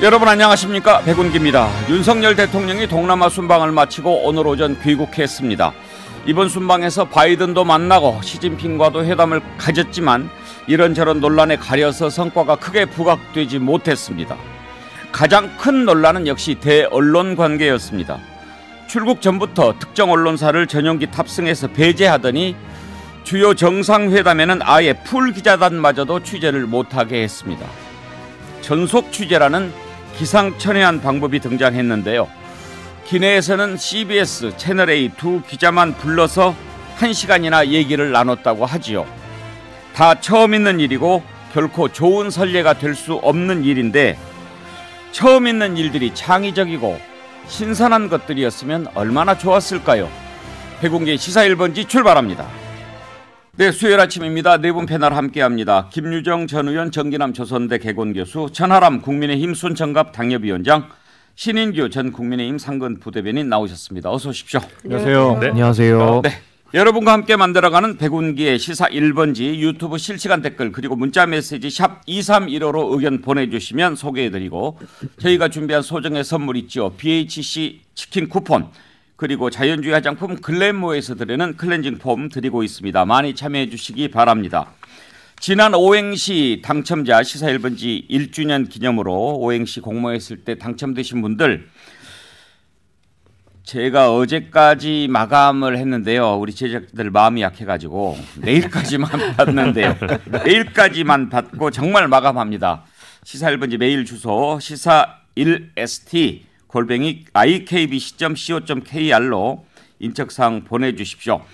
여러분 안녕하십니까 백운기입니다. 윤석열 대통령이 동남아 순방을 마치고 오늘 오전 귀국했습니다. 이번 순방에서 바이든도 만나고 시진핑과도 회담을 가졌지만 이런저런 논란에 가려서 성과가 크게 부각되지 못했습니다. 가장 큰 논란은 역시 대언론 관계였습니다. 출국 전부터 특정 언론사를 전용기 탑승해서 배제하더니 주요 정상회담에는 아예 풀 기자단마저도 취재를 못하게 했습니다. 전속 취재라는 기상천외한 방법이 등장했는데요. 기내에서는 CBS 채널A 두 기자만 불러서 1시간이나 얘기를 나눴다고 하지요. 다 처음 있는 일이고 결코 좋은 선례가 될 수 없는 일인데 처음 있는 일들이 창의적이고 신선한 것들이었으면 얼마나 좋았을까요? 해공기 시사 1번지 출발합니다. 네, 수요일 아침입니다. 네 분 패널 함께합니다. 김유정 전 의원 정기남 조선대 개건 교수, 천하람 국민의힘 순천갑 당협위원장, 신인규 전 국민의힘 상근 부대변인 나오셨습니다. 어서 오십시오. 안녕하세요. 네. 네. 안녕하세요. 네. 여러분과 함께 만들어가는 백운기의 시사 1번지 유튜브 실시간 댓글 그리고 문자 메시지 샵 2315로 의견 보내주시면 소개해드리고 저희가 준비한 소정의 선물 있죠. BHC 치킨 쿠폰 그리고 자연주의 화장품 글램모에서 드리는 클렌징 폼 드리고 있습니다. 많이 참여해 주시기 바랍니다. 지난 오행시 당첨자 시사 1번지 1주년 기념으로 오행시 공모했을 때 당첨되신 분들 제가 어제까지 마감을 했는데요. 우리 제작들 마음이 약해가지고 내일까지만 받는데요. 내일까지만 받고 정말 마감합니다. 시사 1번지 메일 주소 시사 1st 골뱅이 ikbc.co.kr로 인적사항 보내주십시오.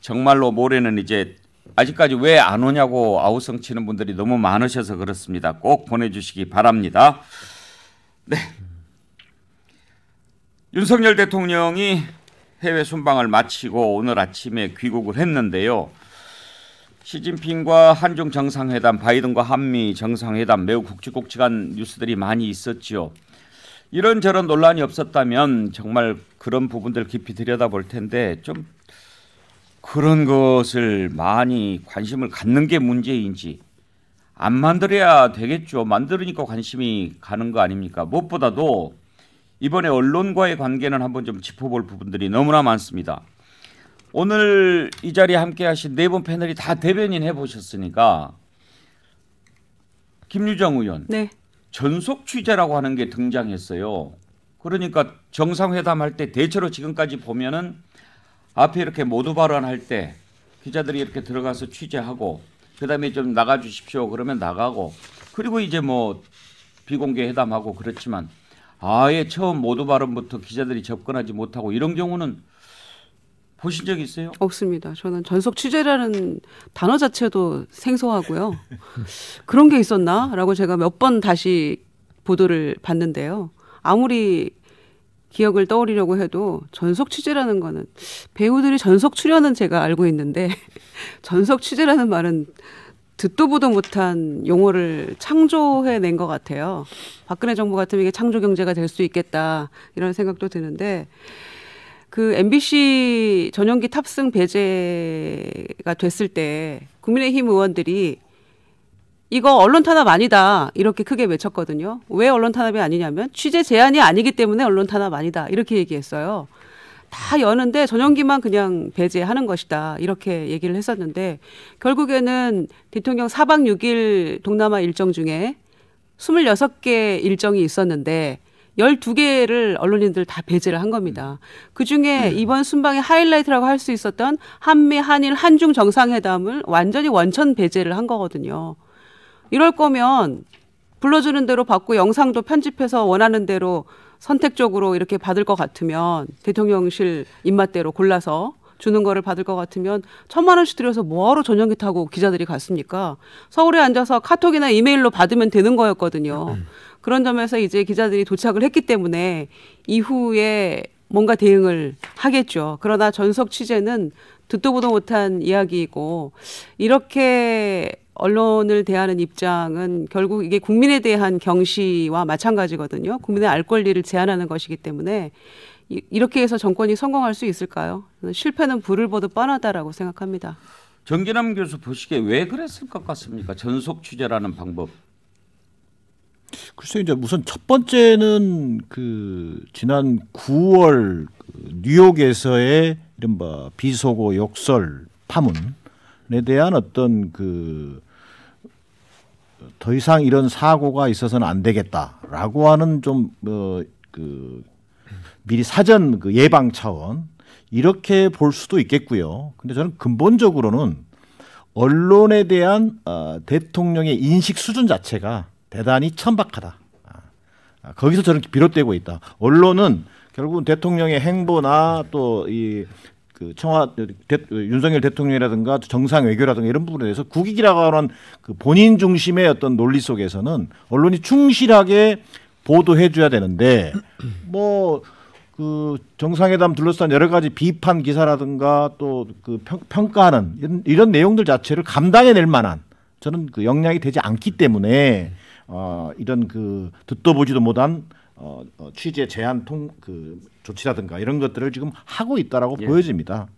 정말로 모레는 이제 아직까지 왜 안 오냐고 아우성 치는 분들이 너무 많으셔서 그렇습니다. 꼭 보내주시기 바랍니다. 네. 윤석열 대통령이 해외 순방을 마치고 오늘 아침에 귀국을 했는데요. 시진핑과 한중 정상회담, 바이든과 한미 정상회담 매우 국지국지한 뉴스들이 많이 있었지요. 이런저런 논란이 없었다면 정말 그런 부분들 깊이 들여다볼 텐데 좀 그런 것을 많이 관심을 갖는 게 문제인지 안 만들어야 되겠죠. 만들으니까 관심이 가는 거 아닙니까? 무엇보다도 이번에 언론과의 관계는 한번 좀 짚어볼 부분들이 너무나 많습니다. 오늘 이 자리에 함께 하신 네 분 패널이 다 대변인 해보셨으니까 김유정 의원, 네. 전속 취재라고 하는 게 등장했어요. 그러니까 정상회담 할 때 대체로 지금까지 보면은 앞에 이렇게 모두 발언할 때 기자들이 이렇게 들어가서 취재하고 그다음에 좀 나가 주십시오 그러면 나가고 그리고 이제 뭐 비공개 회담하고 그렇지만 아예 처음 모두 발언부터 기자들이 접근하지 못하고 이런 경우는 보신 적 있어요? 없습니다. 저는 전속 취재라는 단어 자체도 생소하고요. 그런 게 있었나라고 제가 몇 번 다시 보도를 봤는데요. 아무리 기억을 떠올리려고 해도 전속 취재라는 거는 배우들이 전속 출연은 제가 알고 있는데 전속 취재라는 말은 듣도 보도 못한 용어를 창조해 낸 것 같아요. 박근혜 정부 같으면 이게 창조 경제가 될 수 있겠다 이런 생각도 드는데 그 MBC 전용기 탑승 배제가 됐을 때 국민의힘 의원들이 이거 언론 탄압 아니다 이렇게 크게 외쳤거든요. 왜 언론 탄압이 아니냐면 취재 제한이 아니기 때문에 언론 탄압 아니다 이렇게 얘기했어요. 다 여는데 전용기만 그냥 배제하는 것이다. 이렇게 얘기를 했었는데 결국에는 대통령 사박 6일 동남아 일정 중에 26개 일정이 있었는데 12개를 언론인들 다 배제를 한 겁니다. 그중에 음. 네. 이번 순방의 하이라이트라고 할 수 있었던 한미 한일 한중 정상회담을 완전히 원천 배제를 한 거거든요. 이럴 거면 불러주는 대로 받고 영상도 편집해서 원하는 대로 선택적으로 이렇게 받을 것 같으면 대통령실 입맛대로 골라서 주는 거를 받을 것 같으면 천만 원씩 들여서 뭐하러 전용기 타고 기자들이 갔습니까? 서울에 앉아서 카톡이나 이메일로 받으면 되는 거였거든요. 음. 그런 점에서 이제 기자들이 도착을 했기 때문에 이후에 뭔가 대응을 하겠죠. 그러나 전속 취재는 듣도 보도 못한 이야기이고 이렇게 언론을 대하는 입장은 결국 이게 국민에 대한 경시와 마찬가지거든요. 국민의 알 권리를 제한하는 것이기 때문에 이렇게 해서 정권이 성공할 수 있을까요? 실패는 불을 보듯 뻔하다라고 생각합니다. 정기남 교수 보시기에 왜 그랬을 것 같습니까? 전속 취재라는 방법. 글쎄 이제 무슨 첫 번째는 그 지난 9월 뉴욕에서의 이른바 비속어 욕설 파문에 대한 어떤 그 더 이상 이런 사고가 있어서는 안 되겠다라고 하는 좀그 어, 그 미리 사전 그 예방 차원 이렇게 볼 수도 있겠고요. 근데 저는 근본적으로는 언론에 대한 어, 대통령의 인식 수준 자체가 대단히 천박하다. 아, 아 거기서 저는 비롯되고 있다. 언론은 결국은 대통령의 행보나 또이 그 청와 대, 윤석열 대통령이라든가 정상 외교라든가 이런 부분에 대해서 국익이라고 하는 그 본인 중심의 어떤 논리 속에서는 언론이 충실하게 보도해줘야 되는데 뭐그 정상회담 둘러싼 여러 가지 비판 기사라든가 또그 평가하는 이런, 이런 내용들 자체를 감당해낼 만한 저는 그 역량이 되지 않기 때문에 어, 이런 그 듣도 보지도 못한 어, 어 취재 제한 통 그 조치라든가 이런 것들을 지금 하고 있다라고 예. 보여집니다.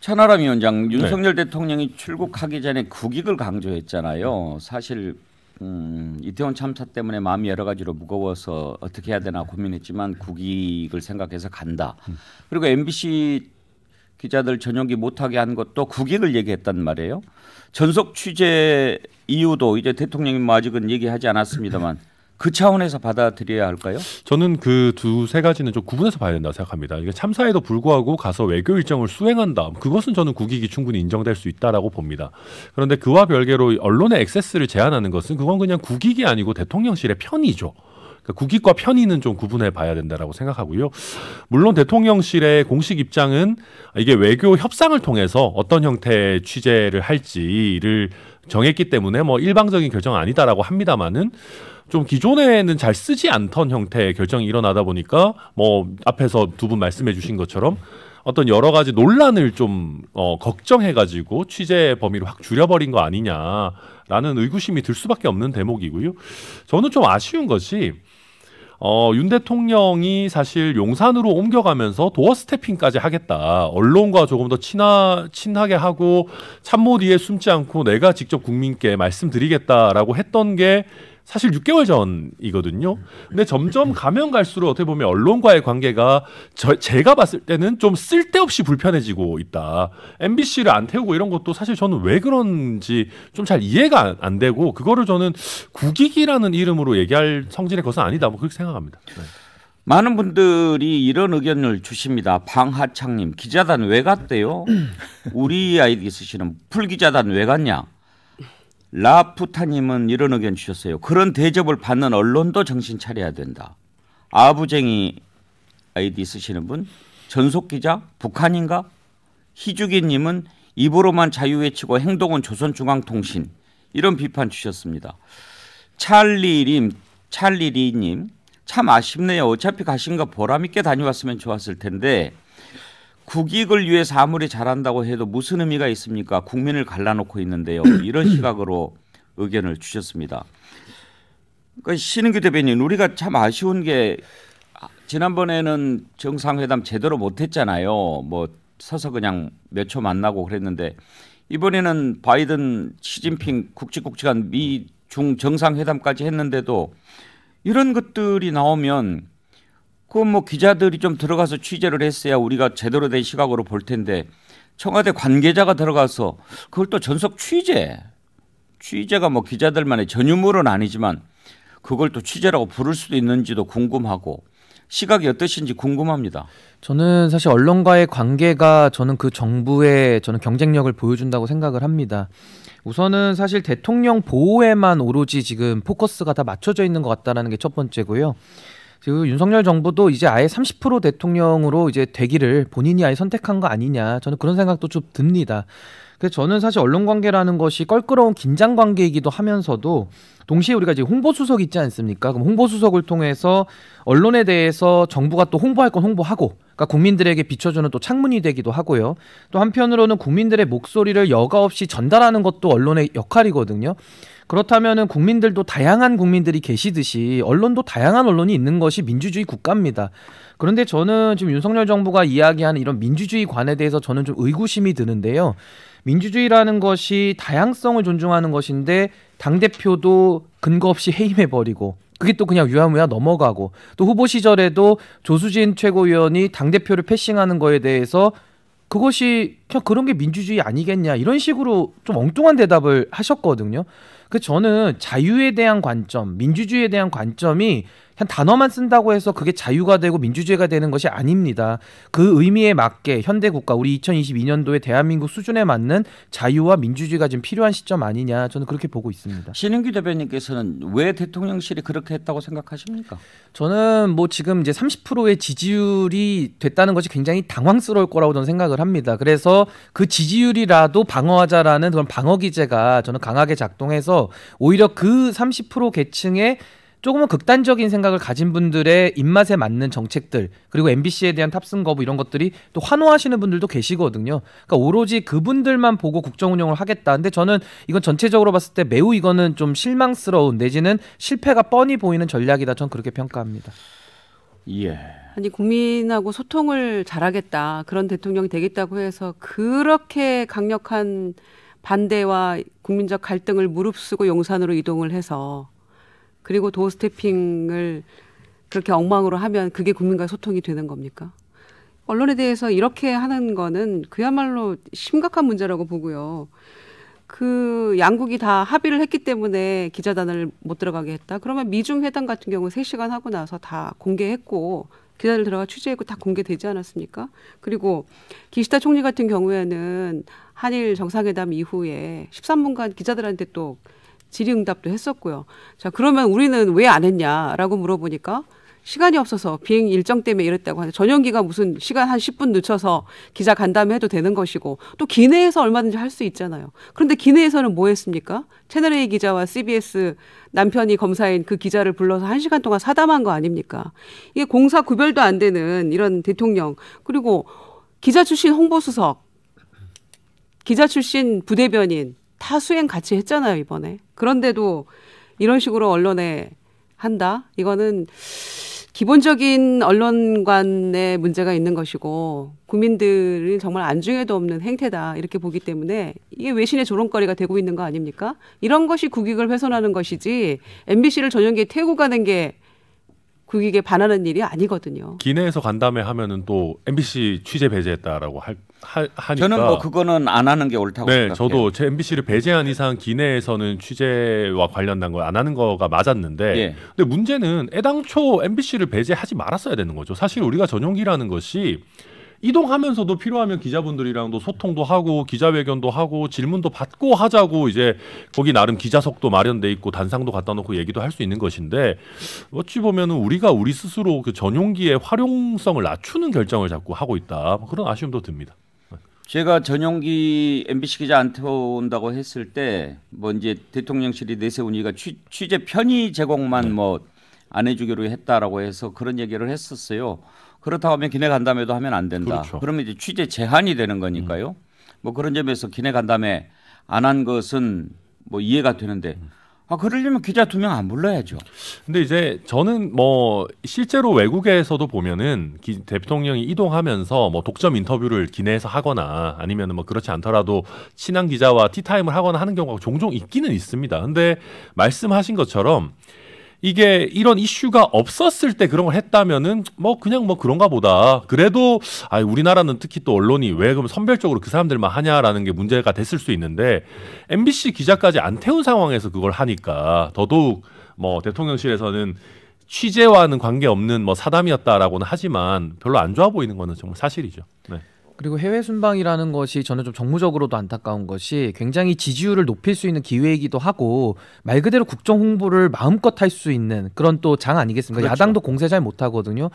천하람 위원장 네. 윤석열 네. 대통령이 출국하기 전에 국익을 강조했잖아요. 사실 음, 이태원 참사 때문에 마음이 여러 가지로 무거워서 어떻게 해야 되나 고민했지만 국익을 생각해서 간다. 음. 그리고 MBC 기자들 전용기 못하게 한 것도 국익을 얘기했단 말이에요. 전속 취재 이유도 이제 대통령님 뭐 아직은 얘기하지 않았습니다만 그 차원에서 받아들여야 할까요? 저는 그두세 가지는 좀 구분해서 봐야 된다고 생각합니다. 이게 참사에도 불구하고 가서 외교 일정을 수행한다. 그것은 저는 국익이 충분히 인정될 수 있다라고 봅니다. 그런데 그와 별개로 언론의 액세스를 제한하는 것은 그건 그냥 국익이 아니고 대통령실의 편의죠. 그러니까 국익과 편의는 좀 구분해 봐야 된다라고 생각하고요. 물론 대통령실의 공식 입장은 이게 외교 협상을 통해서 어떤 형태의 취재를 할지를 정했기 때문에 뭐 일방적인 결정 아니다라고 합니다만은 좀 기존에는 잘 쓰지 않던 형태의 결정이 일어나다 보니까 뭐 앞에서 두 분 말씀해 주신 것처럼 어떤 여러 가지 논란을 좀 어, 걱정해가지고 취재 범위를 확 줄여버린 거 아니냐라는 의구심이 들 수밖에 없는 대목이고요. 저는 좀 아쉬운 것이 어, 윤 대통령이 사실 용산으로 옮겨가면서 도어 스태핑까지 하겠다. 언론과 조금 더 친하, 친하게 하고 참모 뒤에 숨지 않고 내가 직접 국민께 말씀드리겠다라고 했던 게 사실 6개월 전이거든요. 근데 점점 가면 갈수록 어떻게 보면 언론과의 관계가 저, 제가 봤을 때는 좀 쓸데없이 불편해지고 있다. MBC를 안 태우고 이런 것도 사실 저는 왜 그런지 좀 잘 이해가 안, 안, 되고 그거를 저는 국익이라는 이름으로 얘기할 성질의 것은 아니다. 뭐 그렇게 생각합니다. 네. 많은 분들이 이런 의견을 주십니다. 방하창님 기자단 왜 갔대요? 우리 아이디 쓰시는 풀기자단 왜 갔냐? 라프타님은 이런 의견 주셨어요. 그런 대접을 받는 언론도 정신 차려야 된다. 아부쟁이 아이디 쓰시는 분, 전속 기자, 북한인가? 희주기님은 입으로만 자유 외치고 행동은 조선중앙통신 이런 비판 주셨습니다. 찰리림, 찰리리님, 참 아쉽네요. 어차피 가신 거 보람 있게 다녀왔으면 좋았을 텐데 국익을 위해 사무이 잘한다고 해도 무슨 의미가 있습니까? 국민을 갈라놓고 있는데요. 이런 시각으로 의견을 주셨습니다. 그러니까 신은규 대변인 우리가 참 아쉬운 게 지난번에는 정상회담 제대로 못했잖아요. 뭐 서서 그냥 몇 초 만나고 그랬는데 이번에는 바이든 시진핑 국지국지간 미중 정상회담까지 했는데도 이런 것들이 나오면 그뭐 건 기자들이 좀 들어가서 취재를 했어야 우리가 제대로 된 시각으로 볼 텐데 청와대 관계자가 들어가서 그걸 또 전속 취재 취재가 뭐 기자들만의 전유물은 아니지만 그걸 또 취재라고 부를 수도 있는지도 궁금하고 시각이 어떠신지 궁금합니다. 저는 사실 언론과의 관계가 저는 그 정부의 저는 경쟁력을 보여준다고 생각을 합니다. 우선은 사실 대통령 보호에만 오로지 지금 포커스가 다 맞춰져 있는 것 같다라는 게 첫 번째고요. 지금 윤석열 정부도 이제 아예 30% 대통령으로 이제 되기를 본인이 아예 선택한 거 아니냐 저는 그런 생각도 좀 듭니다. 그래서 저는 사실 언론 관계라는 것이 껄끄러운 긴장 관계이기도 하면서도 동시에 우리가 이제 홍보 수석 있지 않습니까? 그럼 홍보 수석을 통해서 언론에 대해서 정부가 또 홍보할 건 홍보하고 그러니까 국민들에게 비춰주는 또 창문이 되기도 하고요. 또 한편으로는 국민들의 목소리를 여과 없이 전달하는 것도 언론의 역할이거든요. 그렇다면은 국민들도 다양한 국민들이 계시듯이 언론도 다양한 언론이 있는 것이 민주주의 국가입니다. 그런데 저는 지금 윤석열 정부가 이야기하는 이런 민주주의관에 대해서 저는 좀 의구심이 드는데요. 민주주의라는 것이 다양성을 존중하는 것인데 당 대표도 근거 없이 해임해 버리고 그게 또 그냥 유야무야 넘어가고 또 후보 시절에도 조수진 최고위원이 당 대표를 패싱하는 거에 대해서 그것이 그냥 그런 게 민주주의 아니겠냐 이런 식으로 좀 엉뚱한 대답을 하셨거든요. 그 저는 자유에 대한 관점, 민주주의에 대한 관점이 한 단어만 쓴다고 해서 그게 자유가 되고 민주주의가 되는 것이 아닙니다. 그 의미에 맞게 현대 국가 우리 2022년도에 대한민국 수준에 맞는 자유와 민주주의가 지금 필요한 시점 아니냐 저는 그렇게 보고 있습니다. 신은규 대변인께서는 왜 대통령실이 그렇게 했다고 생각하십니까? 저는 뭐 지금 이제 30%의 지지율이 됐다는 것이 굉장히 당황스러울 거라고 저는 생각을 합니다. 그래서 그 지지율이라도 방어하자라는 그런 방어 기제가 저는 강하게 작동해서 오히려 그 30%계층에 조금은 극단적인 생각을 가진 분들의 입맛에 맞는 정책들 그리고 MBC에 대한 탑승 거부 이런 것들이 또 환호하시는 분들도 계시거든요. 그러니까 오로지 그분들만 보고 국정 운영을 하겠다. 근데 저는 이건 전체적으로 봤을 때 매우 이거는 좀 실망스러운 내지는 실패가 뻔히 보이는 전략이다. 전 그렇게 평가합니다. 예. 아니 국민하고 소통을 잘하겠다 그런 대통령이 되겠다고 해서 그렇게 강력한 반대와 국민적 갈등을 무릅쓰고 용산으로 이동을 해서 그리고 도스태핑을 그렇게 엉망으로 하면 그게 국민과 소통이 되는 겁니까? 언론에 대해서 이렇게 하는 거는 그야말로 심각한 문제라고 보고요. 그 양국이 다 합의를 했기 때문에 기자단을 못 들어가게 했다. 그러면 미중 회담 같은 경우 3시간 하고 나서 다 공개했고 기사를 들어가 취재했고 다 공개되지 않았습니까? 그리고 기시다 총리 같은 경우에는 한일 정상회담 이후에 13분간 기자들한테 또 질의응답도 했었고요. 자 그러면 우리는 왜 안 했냐라고 물어보니까 시간이 없어서 비행 일정 때문에 이랬다고 하는데 전용기가 무슨 시간 한 10분 늦춰서 기자 간담회 해도 되는 것이고 또 기내에서 얼마든지 할 수 있잖아요. 그런데 기내에서는 뭐 했습니까? 채널A 기자와 CBS 남편이 검사인 그 기자를 불러서 한 시간 동안 사담한 거 아닙니까? 이게 공사 구별도 안 되는 이런 대통령 그리고 기자 출신 홍보수석 기자 출신 부대변인 다 수행 같이 했잖아요 이번에 그런데도 이런 식으로 언론에 한다. 이거는 기본적인 언론관의 문제가 있는 것이고 국민들은 정말 안중에도 없는 행태다 이렇게 보기 때문에 이게 외신의 조롱거리가 되고 있는 거 아닙니까? 이런 것이 국익을 훼손하는 것이지 MBC를 전용기에 태우고 가는 게 국익에 반하는 일이 아니거든요. 기내에서 간담회 하면은 또 MBC 취재 배제했다라고 할 하, 니까 저는 뭐 그거는 안 하는 게 옳다고 네, 생각해요. 저도 제 MBC를 배제한 이상 기내에서는 취재와 관련된 걸안 하는 거가 맞았는데 예. 근데 문제는 애당초 MBC를 배제하지 말았어야 되는 거죠. 사실 우리가 전용기라는 것이 이동하면서도 필요하면 기자분들이랑도 소통도 하고 기자회견도 하고 질문도 받고 하자고 이제 거기 나름 기자석도 마련돼 있고 단상도 갖다 놓고 얘기도 할 수 있는 것인데 어찌 보면 우리가 우리 스스로 그 전용기의 활용성을 낮추는 결정을 자꾸 하고 있다 뭐 그런 아쉬움도 듭니다. 제가 전용기 MBC 기자 안 태운다고 했을 때뭐 이제 대통령실이 내세우니까 취, 취재 편의 제공만 네. 뭐안 해주기로 했다라고 해서 그런 얘기를 했었어요. 그렇다 고 하면 기내 간담회도 하면 안 된다. 그렇죠. 그러면 이제 취재 제한이 되는 거니까요. 음. 뭐 그런 점에서 기내 간담회 안 한 것은 뭐 이해가 되는데 음. 아 그러려면 기자 두 명 안 불러야죠. 근데 이제 저는 뭐 실제로 외국에서도 보면은 기, 대통령이 이동하면서 뭐 독점 인터뷰를 기내에서 하거나 아니면은 뭐 그렇지 않더라도 친한 기자와 티타임을 하거나 하는 경우가 종종 있기는 있습니다. 근데 말씀하신 것처럼 이게 이런 이슈가 없었을 때 그런 걸 했다면은 뭐 그냥 뭐 그런가 보다. 그래도 아 우리나라는 특히 또 언론이 왜 그럼 선별적으로 그 사람들만 하냐라는 게 문제가 됐을 수 있는데 MBC 기자까지 안 태운 상황에서 그걸 하니까 더더욱 뭐 대통령실에서는 취재와는 관계없는 뭐 사담이었다라고는 하지만 별로 안 좋아 보이는 거는 정말 사실이죠. 네. 그리고 해외 순방이라는 것이 저는 좀 정무적으로도 안타까운 것이 굉장히 지지율을 높일 수 있는 기회이기도 하고 말 그대로 국정 홍보를 마음껏 할 수 있는 그런 또 장 아니겠습니까? 그렇죠. 야당도 공세 잘 못하거든요.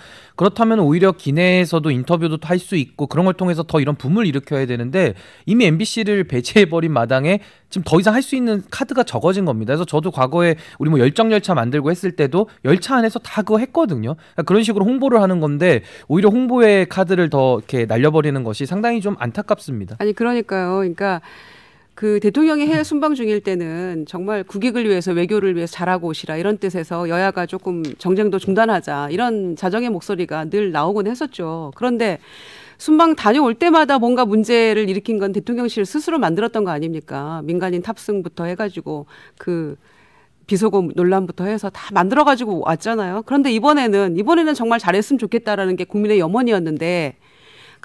그렇다면 오히려 기내에서도 인터뷰도 할 수 있고 그런 걸 통해서 더 이런 붐을 일으켜야 되는데 이미 MBC를 배제해버린 마당에 지금 더 이상 할 수 있는 카드가 적어진 겁니다. 그래서 저도 과거에 우리 뭐 열정 열차 만들고 했을 때도 열차 안에서 다 그거 했거든요. 그러니까 그런 식으로 홍보를 하는 건데 오히려 홍보의 카드를 더 이렇게 날려버리는 것 것이 상당히 좀 안타깝습니다. 아니 그러니까요. 그러니까 그 대통령이 해외 순방 중일 때는 정말 국익을 위해서 외교를 위해서 잘하고 오시라 이런 뜻에서 여야가 조금 정쟁도 중단하자 이런 자정의 목소리가 늘 나오곤 했었죠. 그런데 순방 다녀올 때마다 뭔가 문제를 일으킨 건 대통령실 스스로 만들었던 거 아닙니까? 민간인 탑승부터 해가지고 그 비소금 논란부터 해서 다 만들어가지고 왔잖아요. 그런데 이번에는 이번에는 정말 잘했으면 좋겠다라는 게 국민의 염원이었는데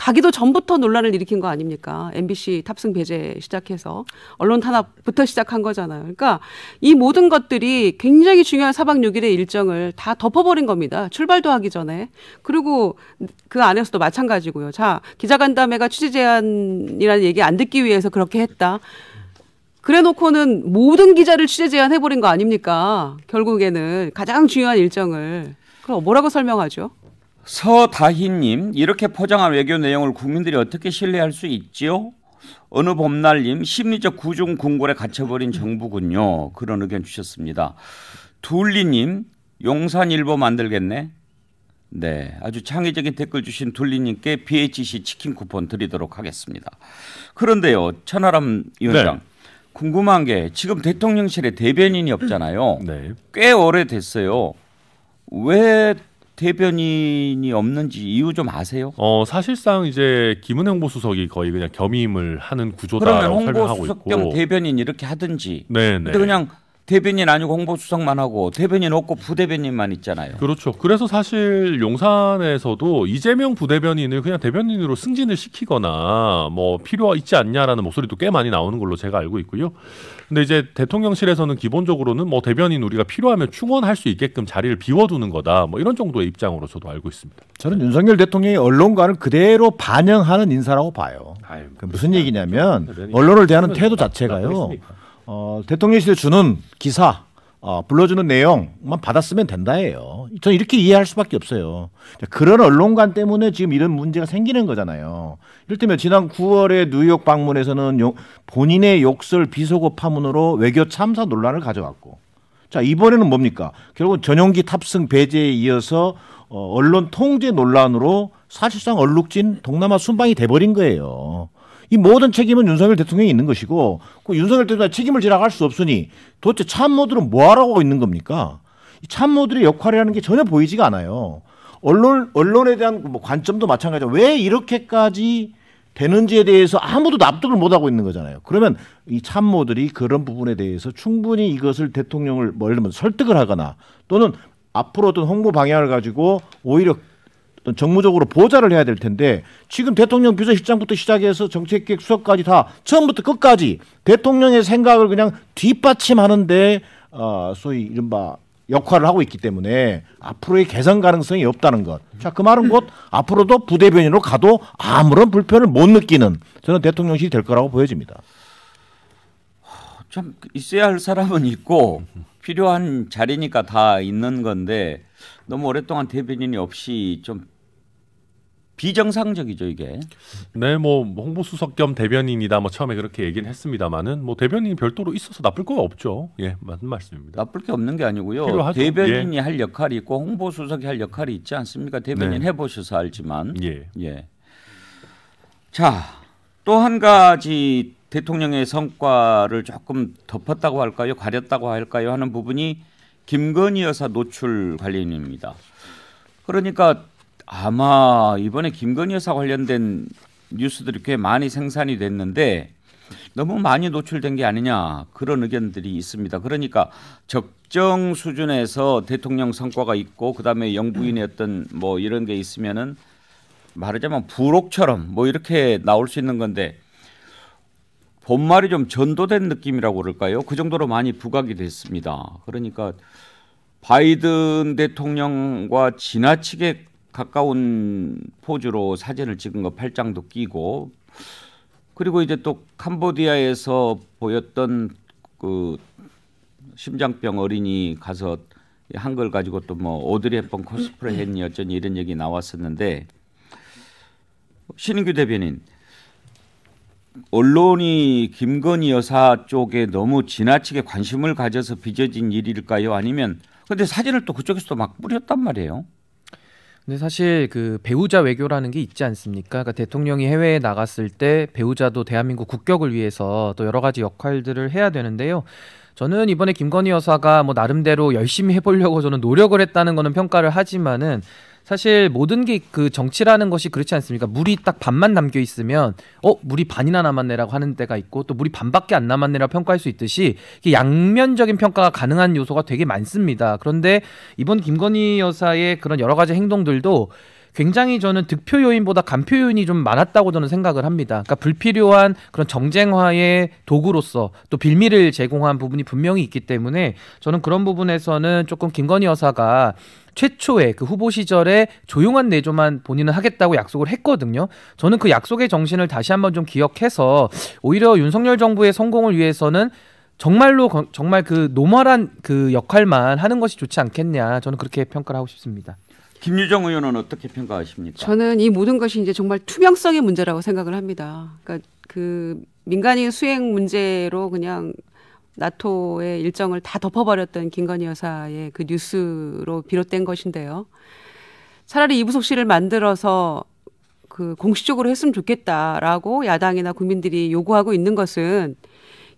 가기도 전부터 논란을 일으킨 거 아닙니까? MBC 탑승 배제 시작해서 언론 탄압부터 시작한 거잖아요. 그러니까 이 모든 것들이 굉장히 중요한 사박육일의 일정을 다 덮어버린 겁니다. 출발도 하기 전에. 그리고 그 안에서도 마찬가지고요. 자, 기자간담회가 취재 제한이라는 얘기 안 듣기 위해서 그렇게 했다. 그래놓고는 모든 기자를 취재 제한해버린 거 아닙니까? 결국에는 가장 중요한 일정을. 그럼 뭐라고 설명하죠? 서다희님 이렇게 포장한 외교 내용을 국민들이 어떻게 신뢰할 수 있지요? 어느 봄날님 심리적 구중 궁궐에 갇혀버린 정부군요. 그런 의견 주셨습니다. 둘리님 용산일보 만들겠네. 네, 아주 창의적인 댓글 주신 둘리님께 BHC 치킨 쿠폰 드리도록 하겠습니다. 그런데요, 천하람 위원장. 네. 궁금한 게 지금 대통령실에 대변인이 없잖아요. 네. 꽤 오래됐어요. 왜 대변인이 없는지 이유 좀 아세요? 어 사실상 이제 김은행 보수석이 거의 그냥 겸임을 하는 구조다라고 설명하고 있고 그러면 홍보수석 겸 대변인 이렇게 하든지. 네네. 그데 네. 그냥 대변인 아니고 홍보수석만 하고 대변인 없고 부대변인만 있잖아요. 그렇죠. 그래서 사실 용산에서도 이재명 부대변인을 그냥 대변인으로 승진을 시키거나 뭐 필요 있지 않냐라는 목소리도 꽤 많이 나오는 걸로 제가 알고 있고요. 근데 이제 대통령실에서는 기본적으로는 뭐 대변인 우리가 필요하면 충원할 수 있게끔 자리를 비워두는 거다. 뭐 이런 정도의 입장으로 저도 알고 있습니다. 저는 네. 윤석열 대통령이 언론관을 그대로 반영하는 인사라고 봐요. 아유, 무슨 얘기냐면 언론을 대하는 태도 자체가요. 어, 대통령실에 주는 기사 어, 불러주는 내용만 받았으면 된다예요. 저는 이렇게 이해할 수밖에 없어요. 그런 언론관 때문에 지금 이런 문제가 생기는 거잖아요. 이를테면 지난 9월에 뉴욕 방문에서는 요, 본인의 욕설 비속어 파문으로 외교 참사 논란을 가져왔고 자 이번에는 뭡니까? 결국 전용기 탑승 배제에 이어서 어, 언론 통제 논란으로 사실상 얼룩진 동남아 순방이 돼버린 거예요. 이 모든 책임은 윤석열 대통령이 있는 것이고 그 윤석열 대통령이 책임을 지나갈 수 없으니 도대체 참모들은 뭐하라고 있는 겁니까? 이 참모들의 역할이라는 게 전혀 보이지가 않아요. 언론 언론에 대한 뭐 관점도 마찬가지죠. 왜 이렇게까지 되는지에 대해서 아무도 납득을 못 하고 있는 거잖아요. 그러면 이 참모들이 그런 부분에 대해서 충분히 이것을 대통령을 뭐 예를 들면 설득을 하거나 또는 앞으로 어떤 홍보 방향을 가지고 오히려 어떤 정무적으로 보좌를 해야 될 텐데 지금 대통령 비서실장부터 시작해서 정책기획 수석까지 다 처음부터 끝까지 대통령의 생각을 그냥 뒷받침하는데 어, 소위 이른바 역할을 하고 있기 때문에 앞으로의 개선 가능성이 없다는 것. 자, 그 말은 곧 앞으로도 부대변인으로 가도 아무런 불편을 못 느끼는 저는 대통령실이 될 거라고 보여집니다. 참 있어야 할 사람은 있고 필요한 자리니까 다 있는 건데 너무 오랫동안 대변인이 없이 좀 비정상적이죠 이게. 네, 뭐 홍보 수석 겸 대변인이다. 뭐 처음에 그렇게 얘기는 했습니다만은 뭐 대변인이 별도로 있어서 나쁠 거 없죠. 예, 맞는 말씀입니다. 나쁠 게 없는 게 아니고요. 필요하죠. 대변인이 예. 할 역할이 있고 홍보 수석이 할 역할이 있지 않습니까? 대변인 네. 해보셔서 알지만. 예. 예. 자, 또 한 가지 대통령의 성과를 조금 덮었다고 할까요? 가렸다고 할까요? 하는 부분이 김건희 여사 노출 관련입니다. 그러니까 아마 이번에 김건희 여사 관련된 뉴스들이 꽤 많이 생산이 됐는데 너무 많이 노출된 게 아니냐 그런 의견들이 있습니다. 그러니까 적정 수준에서 대통령 성과가 있고 그다음에 영부인의 어떤 뭐 이런 게 있으면은 말하자면 부록처럼 뭐 이렇게 나올 수 있는 건데 본말이 좀 전도된 느낌이라고 그럴까요? 그 정도로 많이 부각이 됐습니다. 그러니까 바이든 대통령과 지나치게 가까운 포즈로 사진을 찍은 거 팔짱도 끼고 그리고 이제 또 캄보디아에서 보였던 그 심장병 어린이 가서 한걸 가지고 또 뭐 오드리 헵번 코스프레 했니 어쩐 이런 얘기 나왔었는데 신인규 대변인 언론이 김건희 여사 쪽에 너무 지나치게 관심을 가져서 빚어진 일일까요? 아니면 근데 사진을 또 그쪽에서도 막 뿌렸단 말이에요. 근데 사실 그 배우자 외교라는 게 있지 않습니까? 그러니까 대통령이 해외에 나갔을 때 배우자도 대한민국 국격을 위해서 또 여러 가지 역할들을 해야 되는데요. 저는 이번에 김건희 여사가 뭐 나름대로 열심히 해보려고 저는 노력을 했다는 거는 평가를 하지만은 사실 모든 게 그 정치라는 것이 그렇지 않습니까? 물이 딱 반만 남겨 있으면 어 물이 반이나 남았네라고 하는 때가 있고 또 물이 반밖에 안 남았네라고 평가할 수 있듯이 양면적인 평가가 가능한 요소가 되게 많습니다. 그런데 이번 김건희 여사의 그런 여러 가지 행동들도 굉장히 저는 득표 요인보다 간표 요인이 좀 많았다고 저는 생각을 합니다. 그러니까 불필요한 그런 정쟁화의 도구로서 또 빌미를 제공한 부분이 분명히 있기 때문에 저는 그런 부분에서는 조금 김건희 여사가 최초의 그 후보 시절에 조용한 내조만 본인은 하겠다고 약속을 했거든요. 저는 그 약속의 정신을 다시 한번 좀 기억해서 오히려 윤석열 정부의 성공을 위해서는 정말로 정말 그 노멀한 그 역할만 하는 것이 좋지 않겠냐 저는 그렇게 평가를 하고 싶습니다. 김유정 의원은 어떻게 평가하십니까? 저는 이 모든 것이 이제 정말 투명성의 문제라고 생각을 합니다. 그러니까 그 민간인 수행 문제로 그냥 나토의 일정을 다 덮어버렸던 김건희 여사의 그 뉴스로 비롯된 것인데요. 차라리 이부석 씨를 만들어서 그 공식적으로 했으면 좋겠다라고 야당이나 국민들이 요구하고 있는 것은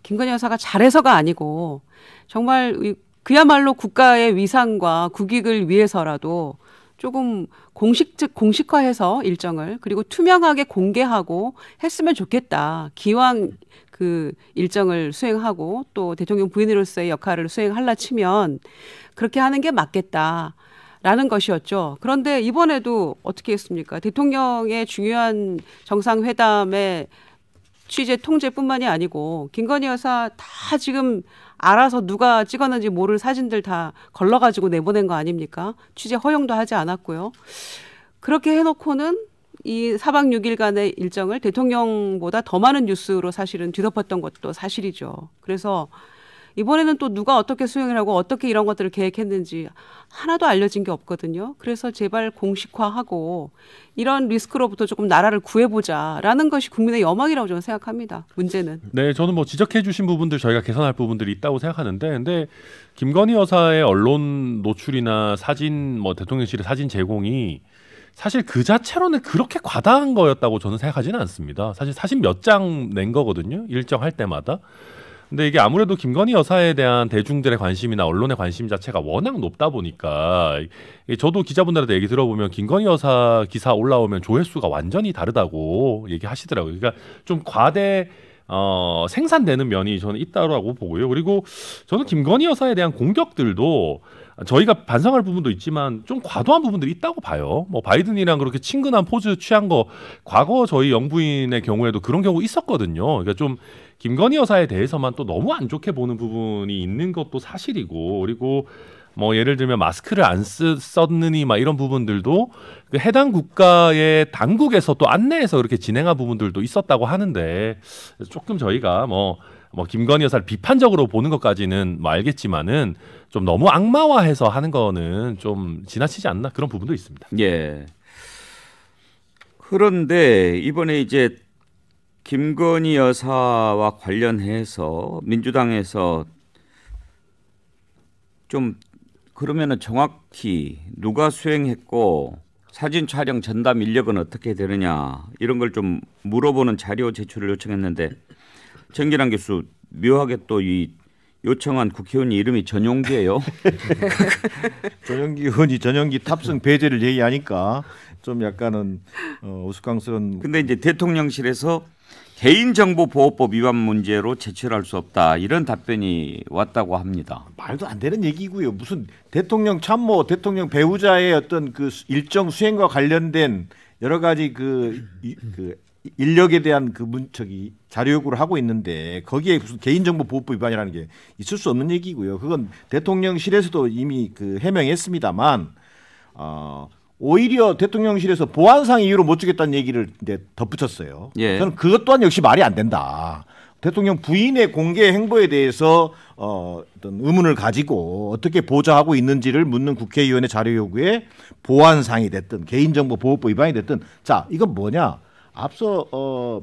김건희 여사가 잘해서가 아니고 정말 그야말로 국가의 위상과 국익을 위해서라도 조금 공식 적 공식화해서 일정을 그리고 투명하게 공개하고 했으면 좋겠다. 기왕 그 일정을 수행하고 또 대통령 부인으로서의 역할을 수행할라 치면 그렇게 하는 게 맞겠다. 라는 것이었죠. 그런데 이번에도 어떻게 했습니까? 대통령의 중요한 정상회담에 취재 통제뿐만이 아니고 김건희 여사 다 지금 알아서 누가 찍었는지 모를 사진들 다 걸러가지고 내보낸 거 아닙니까? 취재 허용도 하지 않았고요. 그렇게 해놓고는 이사박 6일간의 일정을 대통령보다 더 많은 뉴스로 사실은 뒤덮었던 것도 사실이죠. 그래서 이번에는 또 누가 어떻게 수행을 하고 어떻게 이런 것들을 계획했는지 하나도 알려진 게 없거든요. 그래서 제발 공식화하고 이런 리스크로부터 조금 나라를 구해보자라는 것이 국민의 여망이라고 저는 생각합니다. 문제는. 네, 저는 뭐 지적해주신 부분들 저희가 개선할 부분들이 있다고 생각하는데, 근데 김건희 여사의 언론 노출이나 사진, 뭐 대통령실의 사진 제공이 사실 그 자체로는 그렇게 과다한 거였다고 저는 생각하지는 않습니다. 사실 사진 몇장 낸 거거든요. 일정할 때마다. 근데 이게 아무래도 김건희 여사에 대한 대중들의 관심이나 언론의 관심 자체가 워낙 높다 보니까 저도 기자분들한테 얘기 들어보면 김건희 여사 기사 올라오면 조회수가 완전히 다르다고 얘기하시더라고요. 그러니까 좀 과대 어, 생산되는 면이 저는 있다라고 보고요. 그리고 저는 김건희 여사에 대한 공격들도 저희가 반성할 부분도 있지만 좀 과도한 부분들이 있다고 봐요. 뭐 바이든이랑 그렇게 친근한 포즈 취한 거 과거 저희 영부인의 경우에도 그런 경우 있었거든요. 그러니까 좀 김건희 여사에 대해서만 또 너무 안 좋게 보는 부분이 있는 것도 사실이고 그리고 뭐 예를 들면 마스크를 안 쓰, 썼느니 막 이런 부분들도 그 해당 국가의 당국에서 또 안내해서 그렇게 진행한 부분들도 있었다고 하는데 조금 저희가 뭐뭐 김건희 여사를 비판적으로 보는 것까지는 뭐 알겠지만은 좀 너무 악마화해서 하는 거는 좀 지나치지 않나 그런 부분도 있습니다. 예. 그런데 이번에 이제 김건희 여사와 관련해서 민주당에서 좀 그러면은 정확히 누가 수행했고 사진 촬영 전담 인력은 어떻게 되느냐 이런 걸 좀 물어보는 자료 제출을 요청했는데 정기란 교수 묘하게 또 이 요청한 국회의원 이름이 전용기예요. 전용기 의원이 전용기 탑승 배제를 얘기하니까 좀 약간은 어, 우스꽝스러운. 근데 이제 대통령실에서 개인정보보호법 위반 문제로 제출할 수 없다 이런 답변이 왔다고 합니다. 말도 안 되는 얘기고요. 무슨 대통령 참모, 뭐 대통령 배우자의 어떤 그 일정 수행과 관련된 여러 가지 그, 그 인력에 대한 그 문, 척이 자료 요구를 하고 있는데 거기에 무슨 개인정보 보호법 위반이라는 게 있을 수 없는 얘기고요. 그건 대통령실에서도 이미 그 해명했습니다만 어, 오히려 대통령실에서 보안상 이유로 못 주겠다는 얘기를 이제 덧붙였어요. 예. 저는 그것 또한 역시 말이 안 된다. 대통령 부인의 공개 행보에 대해서 어, 어떤 의문을 가지고 어떻게 보좌하고 있는지를 묻는 국회의원의 자료 요구에 보안상이 됐든 개인정보 보호법 위반이 됐든 자 이건 뭐냐? 앞서 어,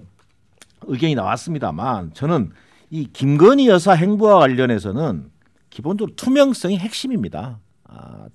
의견이 나왔습니다만 저는 이 김건희 여사 행보와 관련해서는 기본적으로 투명성이 핵심입니다. 아,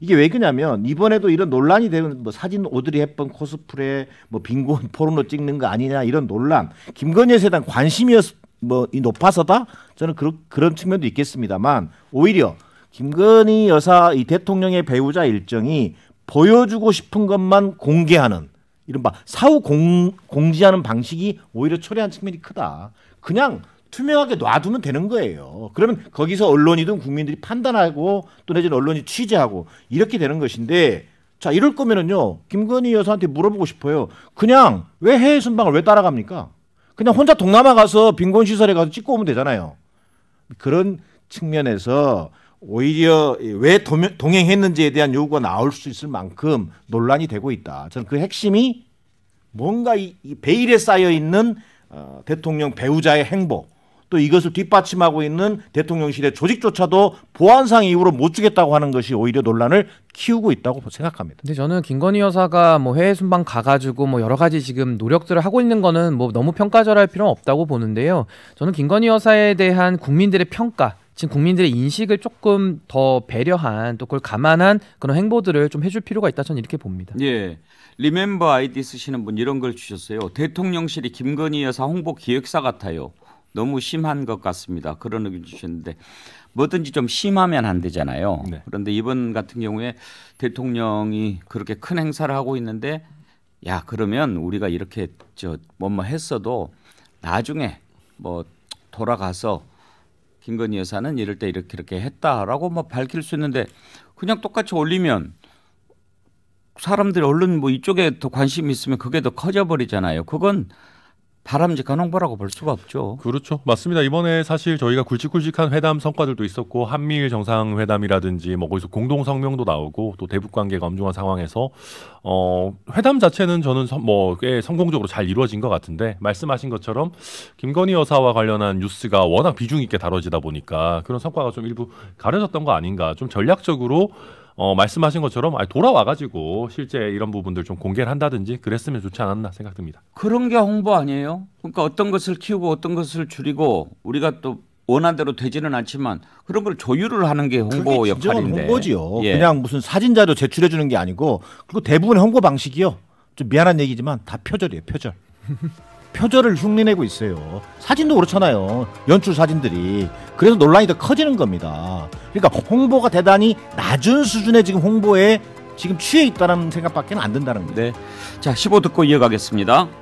이게 왜 그러냐면 이번에도 이런 논란이 되는 뭐 사진 오드리 헵번 코스프레 뭐 빈곤 포르노 찍는 거 아니냐 이런 논란 김건희 여사에 대한 관심이 뭐 높아서다 저는 그런 그런 측면도 있겠습니다만 오히려 김건희 여사 이 대통령의 배우자 일정이 보여주고 싶은 것만 공개하는 이른바 사후 공, 공지하는 방식이 오히려 초래한 측면이 크다. 그냥 투명하게 놔두면 되는 거예요. 그러면 거기서 언론이든 국민들이 판단하고 또 내지는 언론이 취재하고 이렇게 되는 것인데 자 이럴 거면은요 김건희 여사한테 물어보고 싶어요. 그냥 왜 해외 순방을 왜 따라갑니까? 그냥 혼자 동남아 가서 빈곤 시설에 가서 찍고 오면 되잖아요. 그런 측면에서 오히려 왜 동행했는지에 대한 요구가 나올 수 있을 만큼 논란이 되고 있다. 저는 그 핵심이 뭔가 이, 베일에 쌓여 있는 어, 대통령 배우자의 행보 또 이것을 뒷받침하고 있는 대통령실의 조직조차도 보안상 이유로 못 주겠다고 하는 것이 오히려 논란을 키우고 있다고 생각합니다. 근데 저는 김건희 여사가 뭐 해외 순방 가가지고 뭐 여러 가지 지금 노력들을 하고 있는 거는 뭐 너무 평가절할 필요는 없다고 보는데요. 저는 김건희 여사에 대한 국민들의 평가 지금 국민들의 인식을 조금 더 배려한 또 그걸 감안한 그런 행보들을 좀 해줄 필요가 있다 저는 이렇게 봅니다. 예. 리멤버 아이디 쓰시는 분 이런 걸 주셨어요. 대통령실이 김건희 여사 홍보 기획사 같아요. 너무 심한 것 같습니다. 그런 의견 주셨는데 뭐든지 좀 심하면 안 되잖아요. 네. 그런데 이번 같은 경우에 대통령이 그렇게 큰 행사를 하고 있는데 야 그러면 우리가 이렇게 저 뭐뭐 했어도 나중에 뭐 돌아가서 김건희 여사는 이럴 때 이렇게 이렇게 했다라고 뭐 밝힐 수 있는데 그냥 똑같이 올리면 사람들이 얼른 뭐 이쪽에 더 관심이 있으면 그게 더 커져 버리잖아요. 그건 바람직한 홍보라고 볼 수가 없죠. 그렇죠. 맞습니다. 이번에 사실 저희가 굵직굵직한 회담 성과들도 있었고 한미일 정상회담이라든지 뭐 거기서 공동 성명도 나오고 또 대북 관계가 엄중한 상황에서 어 회담 자체는 저는 뭐 꽤 성공적으로 잘 이루어진 것 같은데 말씀하신 것처럼 김건희 여사와 관련한 뉴스가 워낙 비중 있게 다뤄지다 보니까 그런 성과가 좀 일부 가려졌던 거 아닌가. 좀 전략적으로 어, 말씀하신 것처럼 돌아와가지고 실제 이런 부분들 좀 공개를 한다든지 그랬으면 좋지 않았나 생각됩니다. 그런 게 홍보 아니에요? 그러니까 어떤 것을 키우고 어떤 것을 줄이고 우리가 또 원한대로 되지는 않지만 그런 걸 조율을 하는 게 홍보 역할인데 홍보지요. 예. 그냥 무슨 사진 자료 제출해 주는 게 아니고 그리고 대부분의 홍보 방식이요. 좀 미안한 얘기지만 다 표절이에요. 표절. 표절을 흉내내고 있어요. 사진도 그렇잖아요. 연출 사진들이. 그래서 논란이 더 커지는 겁니다. 그러니까 홍보가 대단히 낮은 수준의 지금 홍보에 지금 취해 있다는 생각밖에 안 든다는 거예요. 네. 자, 15 듣고 이어가겠습니다.